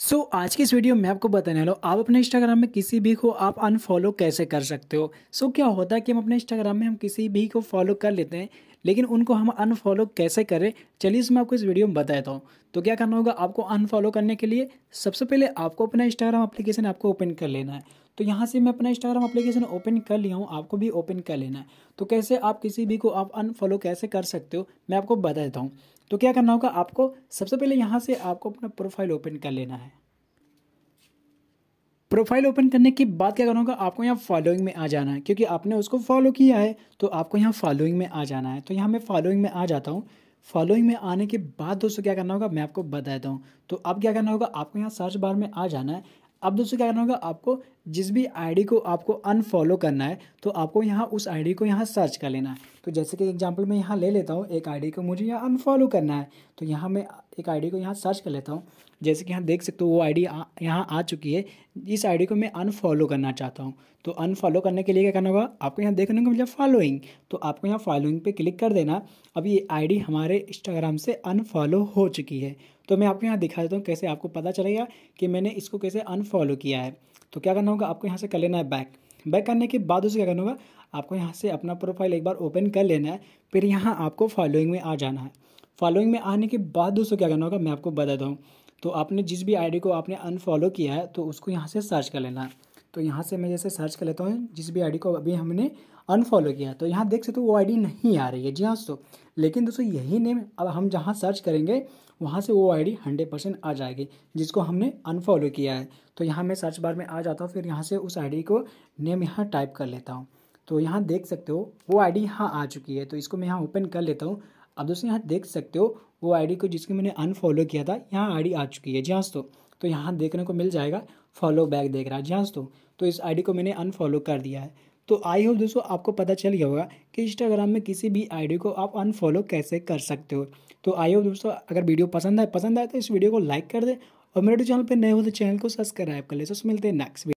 सो so, आज की इस वीडियो में आपको बताने वाला हूँ आप अपने इंस्टाग्राम में किसी भी को आप अनफॉलो कैसे कर सकते हो सो so, क्या होता है कि हम अपने इंस्टाग्राम में हम किसी भी को फॉलो कर लेते हैं लेकिन उनको हम अनफॉलो कैसे करें चलिए इसमें आपको इस वीडियो में बताता हूँ तो क्या करना होगा आपको अनफॉलो करने के लिए सबसे पहले आपको अपना इंस्टाग्राम अप्लीकेशन आपको ओपन कर लेना है तो यहाँ से मैं अपना इंस्टाग्राम अप्लीकेशन ओपन कर लिया हूँ आपको भी ओपन कर लेना है तो कैसे आप किसी भी को आप अनफॉलो कैसे कर सकते हो मैं आपको बता देता हूँ तो क्या करना होगा आपको सबसे पहले यहाँ से आपको अपना प्रोफाइल ओपन कर लेना है प्रोफाइल ओपन करने के बाद क्या करना होगा आपको यहाँ फॉलोइंग में आ जाना है क्योंकि आपने उसको फॉलो किया है तो आपको यहाँ फॉलोइंग में आ जाना है तो यहाँ मैं फॉलोइंग में आ जाता हूँ फॉलोइंग में आने के बाद दोस्तों क्या करना होगा मैं आपको बता देता हूँ तो अब क्या करना होगा आपको यहाँ सर्च बार में आ जाना है अब दोस्तों क्या करना होगा आपको जिस भी आईडी को आपको अनफॉलो करना है तो आपको यहाँ उस आईडी को यहाँ सर्च कर लेना है तो जैसे कि एग्जांपल मैं यहाँ ले लेता हूँ एक आईडी को मुझे यहाँ अनफॉलो करना है तो यहाँ मैं एक आईडी को यहाँ सर्च कर लेता हूँ जैसे कि यहाँ देख सकते हो वो आई डी यहाँ आ चुकी है इस आई को मैं अनफॉलो करना चाहता हूँ तो अनफॉलो करने के लिए क्या करना होगा आपको यहाँ देखने को मुझे फॉलोइंग तो आपको यहाँ फॉलोइंग पर क्लिक कर देना अब ये आई हमारे इंस्टाग्राम से अनफॉलो हो चुकी है तो मैं आपको यहाँ दिखा देता हूँ कैसे आपको पता चलेगा कि मैंने इसको कैसे अनफॉलो किया है तो क्या करना होगा आपको यहाँ से कर लेना है बैक बैक करने के बाद उसे क्या करना होगा आपको यहाँ से अपना प्रोफाइल एक बार ओपन कर लेना है फिर यहाँ आपको फॉलोइंग में आ जाना है फॉलोइंग में आने के बाद दोस्तों क्या करना होगा मैं आपको बता दूँ तो आपने जिस भी आईडी को आपने अनफॉलो किया है तो उसको यहाँ से सर्च कर लेना है तो यहाँ से मैं जैसे सर्च कर लेता हूँ जिस भी आईडी को अभी हमने अनफॉलो किया तो यहाँ देख सकते हो वो आईडी नहीं आ रही है जी हाँ दोस्तों लेकिन दोस्तों यही नेम अब हम जहाँ सर्च करेंगे वहाँ से वो आईडी हंड्रेड परसेंट आ जाएगी जिसको हमने अनफॉलो किया है तो यहाँ मैं सर्च बार में आ जाता हूँ फिर यहाँ से उस आई को नेम यहाँ टाइप कर लेता हूँ तो यहाँ देख सकते हो वो आई यहाँ आ चुकी है तो इसको मैं यहाँ ओपन कर लेता हूँ अब दोस्तों यहाँ देख सकते हो वो आई को जिसको मैंने अनफॉलो किया था यहाँ आई आ चुकी है जी हाँ दोस्तों तो यहाँ देखने को मिल जाएगा फॉलो बैक देख रहा है जी हाँ दोस्तों तो इस आईडी को मैंने अनफॉलो कर दिया है तो आई होप दोस्तों आपको पता चल गया होगा कि इंस्टाग्राम में किसी भी आईडी को आप अनफॉलो कैसे कर सकते हो तो आई होप दोस्तों अगर वीडियो पसंद आए पसंद आए तो इस वीडियो को लाइक कर दे और मेरे चैनल पर नए हो तो चैनल को सब्सक्राइब कर ले तो मिलते हैं नेक्स्ट